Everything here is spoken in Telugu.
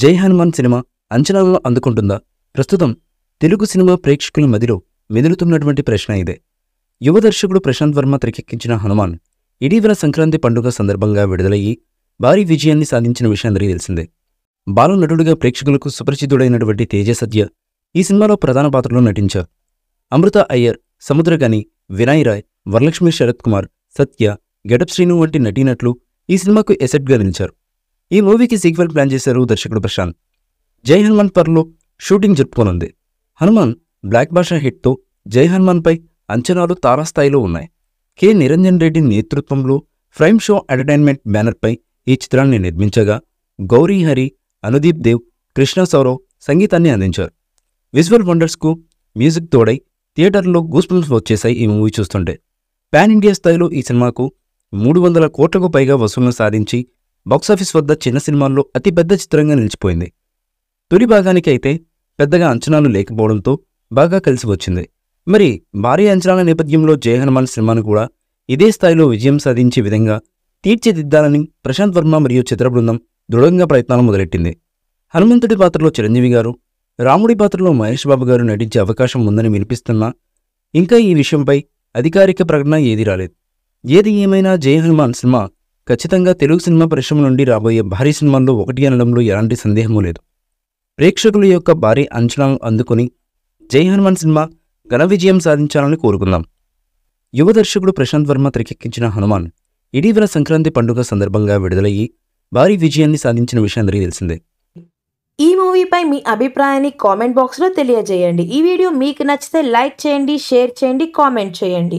జై హనుమాన్ సినిమా అంచనాలను అందుకుంటుందా ప్రస్తుతం తెలుగు సినిమా ప్రేక్షకుల మదిలో మెదులుతున్నటువంటి ప్రశ్న ఇదే యువ దర్శకుడు ప్రశాంత్ వర్మ తెరకెక్కించిన హనుమాన్ ఇటీవల సంక్రాంతి పండుగ సందర్భంగా విడుదలయ్యి భారీ విజయాన్ని సాధించిన విషయం అందరికీ తెలిసిందే బాలనటుడుగా ప్రేక్షకులకు సుపరిచితుడైనటువంటి తేజ సత్య ఈ సినిమాలో ప్రధాన పాత్రలో నటించారు అమృత అయ్యర్ సముద్రగని వినాయ్ రాయ్ వరలక్ష్మి శరత్ కుమార్ సత్య గెటప్ శ్రీను వంటి నటీనట్లు ఈ సినిమాకు ఎసెట్గా నిలిచారు ఈ మూవీకి సీక్వెల్ ప్లాన్ చేశారు దర్శకుడు ప్రశాంత్ జై హనుమాన్ పర్లో షూటింగ్ జరుపుకోనుంది హనుమాన్ బ్లాక్ భాషా హిట్తో జై హనుమాన్పై అంచనాలు తారాస్థాయిలో ఉన్నాయి కె నిరంజన్ రెడ్డి నేతృత్వంలో ఫ్రైమ్ షో ఎంటర్టైన్మెంట్ బ్యానర్పై ఈ చిత్రాన్ని నిర్మించగా గౌరీ హరి అనుదీప్ దేవ్ కృష్ణ సౌరవ్ సంగీతాన్ని అందించారు విజువల్ వండర్స్కు మ్యూజిక్ తోడై థియేటర్లో గూస్పల్స్ వచ్చేశాయి ఈ మూవీ చూస్తుంటే పాన్ ఇండియా స్థాయిలో ఈ సినిమాకు మూడు వందల కోట్లకు పైగా వసూలు సాధించి బాక్సాఫీస్ వద్ద చిన్న సినిమాల్లో అతిపెద్ద చిత్రంగా నిలిచిపోయింది తొలి భాగానికి అయితే పెద్దగా అంచనాలు లేకపోవడంతో బాగా కలిసి వచ్చింది మరి భారీ అంచనాల నేపథ్యంలో జయ హనుమాన్ సినిమాను కూడా ఇదే స్థాయిలో విజయం సాధించే విధంగా తీర్చిదిద్దాలని ప్రశాంత్ వర్మ మరియు చిత్ర బృందం దృఢంగా ప్రయత్నాలు మొదలెట్టింది హనుమంతుడి పాత్రలో చిరంజీవి గారు రాముడి పాత్రలో మహేష్ బాబు గారు నటించే అవకాశం ఉందని వినిపిస్తున్నా ఇంకా ఈ విషయంపై అధికారిక ప్రకటన ఏదీ రాలేదు ఏది ఏమైనా జయ హనుమాన్ సినిమా ఖచ్చితంగా తెలుగు సినిమా పరిశ్రమ నుండి రాబోయే భారీ సినిమాల్లో ఒకటి అనడంలో ఎలాంటి సందేహమూ లేదు ప్రేక్షకుల యొక్క భారీ అంచనాలను అందుకుని జై హనుమాన్ సినిమా ఘన విజయం సాధించాలని కోరుకుందాం యువ దర్శకుడు ప్రశాంత్ వర్మ తెరకెక్కించిన హనుమాన్ ఇటీవల సంక్రాంతి పండుగ సందర్భంగా విడుదలయ్యి భారీ విజయాన్ని సాధించిన విషయం అందరికీ తెలిసిందే ఈ మూవీపై మీ అభిప్రాయాన్ని కామెంట్ బాక్స్లో తెలియజేయండి ఈ వీడియో మీకు నచ్చితే లైక్ చేయండి షేర్ చేయండి కామెంట్ చేయండి